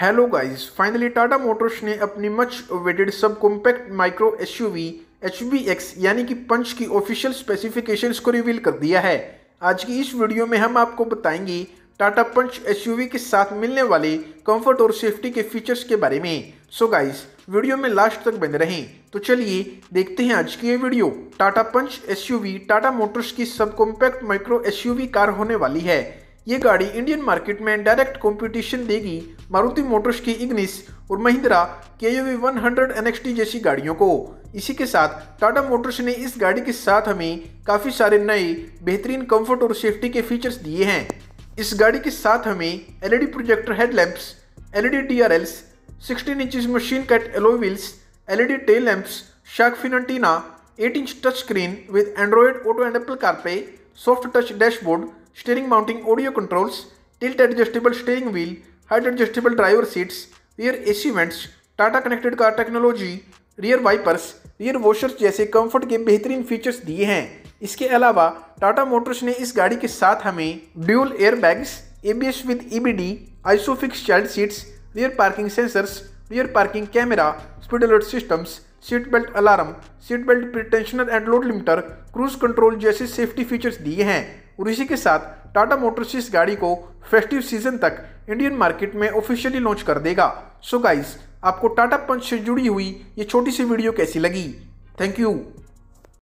hello guys finally Tata Motors ने अपनी much awaited sub compact micro SUV HBX यानी कि पंच की ऑफिशियल स्पेसिफिकेशंस को रिवील कर दिया है आज की इस वीडियो में हम आपको बताएंगे टाटा पंच एसयूवी के साथ मिलने वाले कंफर्ट और सेफ्टी के फीचर्स के बारे में सो so गाइस वीडियो में लास्ट तक बने रहें तो चलिए देखते हैं आज की ये video Tata Punch SUV Tata Motors की sub compact micro SUV car होने वाली है ये गाड़ी इंडियन मार्केट में डायरेक्ट कंपटीशन देगी मारुति मोटर्स की इग्निस और Mahindra K U V one hundred N जैसी गाड़ियों को इसी के साथ टाटा मोटर्स ने इस गाड़ी के साथ हमें काफ़ी सारे नए बेहतरीन कंफर्ट और सेफ्टी के फीचर्स दिए हैं इस गाड़ी के साथ हमें LED projector headlamps LED DRLs 16 inch machine cut alloy wheels LED tail lamps shark fin antenna eight inch touch screen with Android Auto and Apple CarPlay soft touch dashboard steering mounting audio controls, tilt adjustable steering wheel, height adjustable driver seats, rear AC vents, Tata connected car technology rear wipers rear washers जैसे comfort के बेहतरीन features दिए हैं इसके अलावा Tata Motors ने इस गाड़ी के साथ हमें dual air bags ABS with EBD Isofix child seats rear parking sensors rear parking camera speed alert systems seat belt alarm seat belt pretensioner and load limiter cruise control जैसे सेफ्टी फीचर्स दिए हैं और इसी के साथ Tata Motors इस गाड़ी को फेस्टिव सीजन तक इंडियन मार्केट में ऑफिशियली लॉन्च कर देगा सो so गाइस आपको टाटा पंच से जुड़ी हुई ये छोटी सी वीडियो कैसी लगी थैंक यू